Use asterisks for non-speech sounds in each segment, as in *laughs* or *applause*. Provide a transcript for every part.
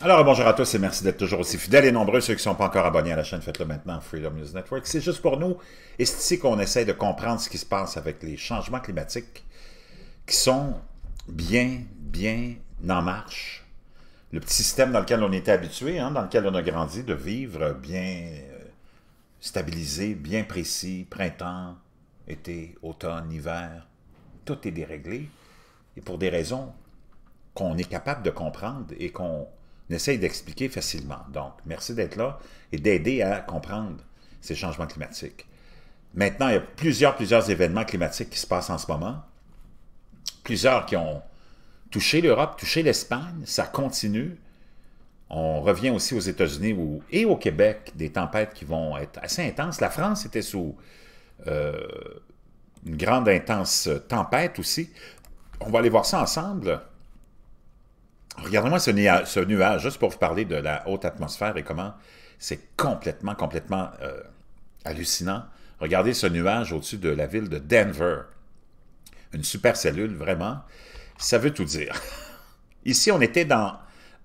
Alors bonjour à tous et merci d'être toujours aussi fidèles et nombreux. Ceux qui ne sont pas encore abonnés à la chaîne, faites-le maintenant, Freedom News Network. C'est juste pour nous et c'est ici qu'on essaie de comprendre ce qui se passe avec les changements climatiques qui sont bien, bien en marche. Le petit système dans lequel on était habitué, hein, dans lequel on a grandi, de vivre bien euh, stabilisé, bien précis, printemps, été, automne, hiver tout est déréglé, et pour des raisons qu'on est capable de comprendre et qu'on essaye d'expliquer facilement. Donc, merci d'être là et d'aider à comprendre ces changements climatiques. Maintenant, il y a plusieurs, plusieurs événements climatiques qui se passent en ce moment. Plusieurs qui ont touché l'Europe, touché l'Espagne. Ça continue. On revient aussi aux États-Unis et au Québec, des tempêtes qui vont être assez intenses. La France était sous euh, une grande intense euh, tempête aussi. On va aller voir ça ensemble. Regardez-moi ce, nuage, juste pour vous parler de la haute atmosphère et comment c'est complètement, complètement euh, hallucinant. Regardez ce nuage au-dessus de la ville de Denver. Une super cellule, vraiment. Ça veut tout dire. *laughs* Ici, on était dans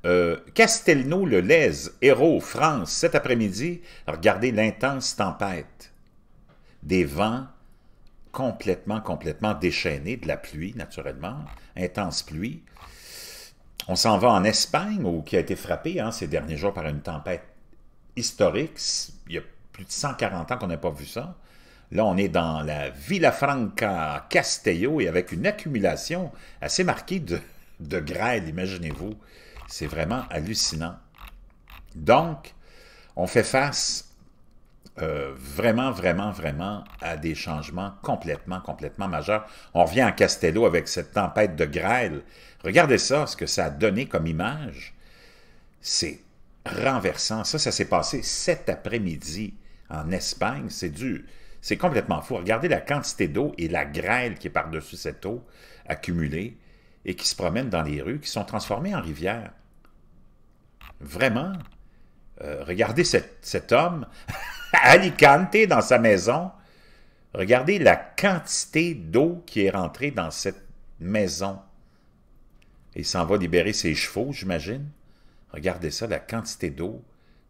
euh, Castelnau-le-Lez, Hérault, France, cet après-midi. Regardez l'intense tempête. Des vents complètement, complètement déchaîné, de la pluie, naturellement, intense pluie. On s'en va en Espagne, où, qui a été frappé hein, ces derniers jours par une tempête historique. Il y a plus de 140 ans qu'on n'a pas vu ça. Là, on est dans la Villafranca Castello et avec une accumulation assez marquée de, de grêle, imaginez-vous. C'est vraiment hallucinant. Donc, on fait face euh, vraiment, vraiment, vraiment à des changements complètement, complètement majeurs. On revient à Castello avec cette tempête de grêle. Regardez ça, ce que ça a donné comme image. C'est renversant. Ça, ça s'est passé cet après-midi en Espagne. C'est du... C'est complètement fou. Regardez la quantité d'eau et la grêle qui est par-dessus cette eau accumulée et qui se promène dans les rues, qui sont transformées en rivières. Vraiment. Euh, regardez cet, cet homme *laughs* Alicante, dans sa maison, regardez la quantité d'eau qui est rentrée dans cette maison. Il s'en va libérer ses chevaux, j'imagine. Regardez ça, la quantité d'eau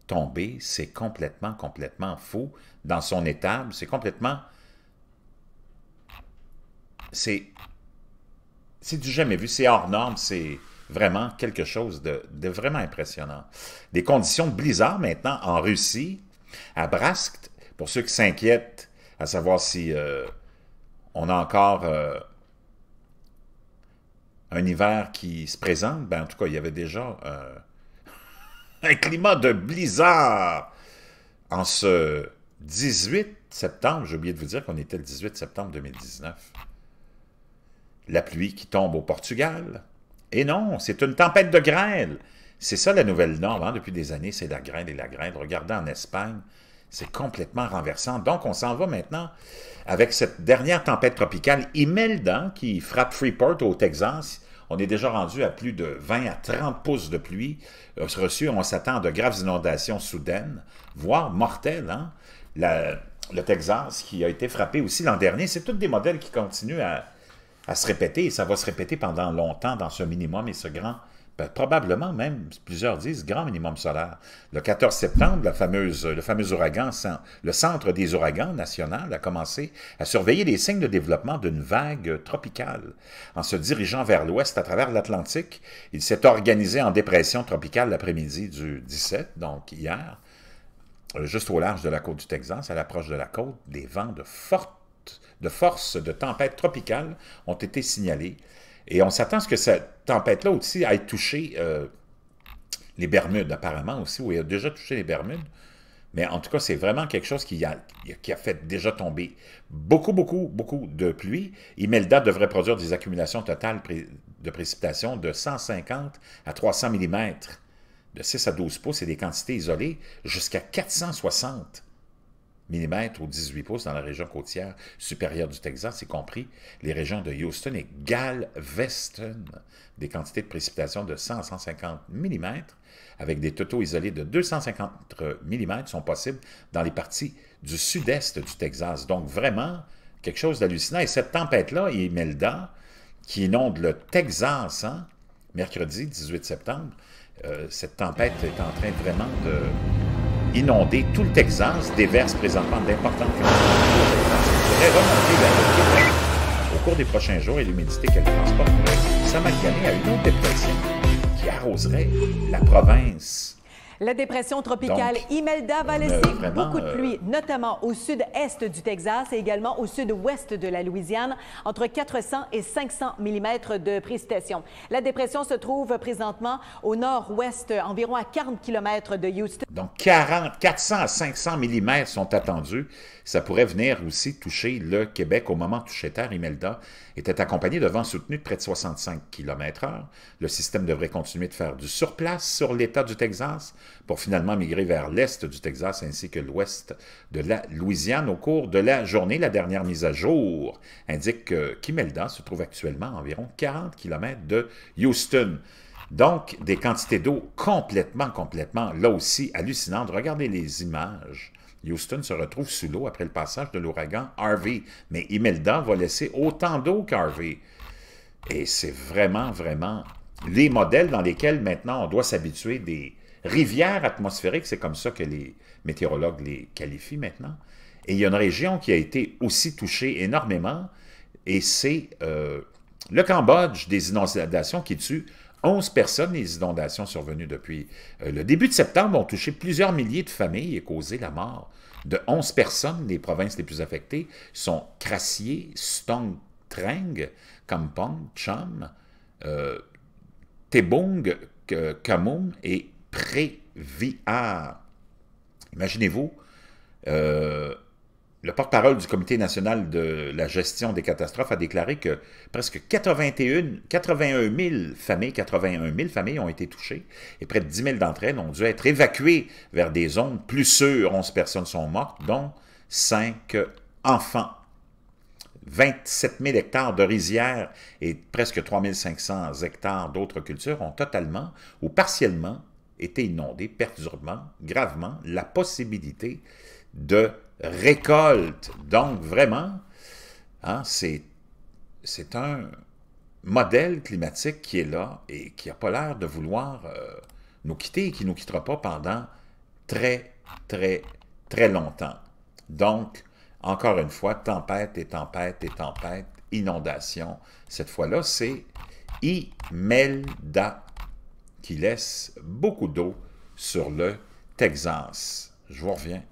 tombée, c'est complètement, complètement fou. Dans son étable, c'est complètement... C'est... C'est du jamais vu, c'est hors norme, c'est vraiment quelque chose de, de, vraiment impressionnant. Des conditions de blizzard maintenant en Russie, à Brasque, pour ceux qui s'inquiètent à savoir si euh, on a encore euh, un hiver qui se présente, ben, en tout cas, il y avait déjà euh, *laughs* un climat de blizzard en ce 18 septembre. J'ai oublié de vous dire qu'on était le 18 septembre 2019. La pluie qui tombe au Portugal. Et non, c'est une tempête de grêle. C'est ça la nouvelle norme, hein, depuis des années, c'est la graine et la graine. Regardez en Espagne, c'est complètement renversant. Donc, on s'en va maintenant avec cette dernière tempête tropicale, Imelda, qui frappe Freeport au Texas. On est déjà rendu à plus de 20 à 30 pouces de pluie euh, reçue. On s'attend à de graves inondations soudaines, voire mortelles. Hein. le Texas, qui a été frappé aussi l'an dernier, c'est tous des modèles qui continuent à, à se répéter et ça va se répéter pendant longtemps dans ce minimum et ce grand ben, probablement même, plusieurs disent, grand minimum solaire. Le 14 septembre, la fameuse, le fameux ouragan, le Centre des ouragans national a commencé à surveiller les signes de développement d'une vague tropicale. En se dirigeant vers l'ouest à travers l'Atlantique, il s'est organisé en dépression tropicale l'après-midi du 17, donc hier, euh, juste au large de la côte du Texas, à l'approche de la côte, des vents de forte de force de tempête tropicale ont été signalés et on s'attend à ce que cette tempête-là aussi aille touché euh, les Bermudes, apparemment aussi, où il a déjà touché les Bermudes. Mais en tout cas, c'est vraiment quelque chose qui a, qui a, fait déjà tomber beaucoup, beaucoup, beaucoup de pluie. Imelda devrait produire des accumulations totales de précipitations de 150 à 300 mm, de 6 à 12 pouces et des quantités isolées jusqu'à 460 millimètres ou 18 pouces dans la région côtière supérieure du Texas, y compris les régions de Houston et Galveston, des quantités de précipitations de 100 à 150 mm, avec des totaux isolés de 250 mm, sont possibles dans les parties du sud-est du Texas. Donc vraiment, quelque chose d'hallucinant. Et cette tempête-là, Imelda, qui inonde le Texas, hein, mercredi 18 septembre, euh, cette tempête est en train vraiment de inondé tout le Texas, déverse présentement d'importantes quantités de remonter Au cours des prochains jours, et l'humidité qu'elle transporte pourrait à une autre dépression qui arroserait la province la dépression tropicale Imelda va laisser euh, beaucoup de euh, pluie, notamment au sud-est du Texas et également au sud-ouest de la Louisiane, entre 400 et 500 mm de précipitation. La dépression se trouve présentement au nord-ouest, environ à 40 km de Houston. Donc 40, 400 à 500 mm sont attendus. Ça pourrait venir aussi toucher le Québec au moment touché terre. Imelda était accompagnée de vents soutenus de près de 65 km/h. Le système devrait continuer de faire du surplace sur l'État du Texas pour finalement migrer vers l'est du Texas ainsi que l'ouest de la Louisiane au cours de la journée. La dernière mise à jour indique que se trouve actuellement à environ 40 km de Houston. Donc, des quantités d'eau complètement, complètement, là aussi, hallucinantes. Regardez les images. Houston se retrouve sous l'eau après le passage de l'ouragan Harvey, mais Imelda va laisser autant d'eau qu'Harvey. Et c'est vraiment, vraiment les modèles dans lesquels maintenant on doit s'habituer des, rivières atmosphériques, c'est comme ça que les météorologues les qualifient maintenant. Et il y a une région qui a été aussi touchée énormément, et c'est euh, le Cambodge des inondations qui tue 11 personnes. Les inondations survenues depuis euh, le début de septembre ont touché plusieurs milliers de familles et causé la mort de 11 personnes. Les provinces les plus affectées sont Crassier, Stong Treng, Kampong, Cham, euh, Tebung, Kamum et pré Imaginez-vous, euh, le porte-parole du Comité national de la gestion des catastrophes a déclaré que presque 81, 000 familles, 81 000 familles ont été touchées et près de 10 000 d'entre elles ont dû être évacuées vers des zones plus sûres. 11 personnes sont mortes, dont 5 enfants. 27 000 hectares de rizières et presque 3 500 hectares d'autres cultures ont totalement ou partiellement été inondé perturbant gravement la possibilité de récolte. Donc, vraiment, hein, c'est un modèle climatique qui est là et qui n'a pas l'air de vouloir euh, nous quitter et qui ne nous quittera pas pendant très, très, très longtemps. Donc, encore une fois, tempête et tempête et tempête, inondation. Cette fois-là, c'est Imelda qui laisse beaucoup d'eau sur le Texas. Je vous reviens.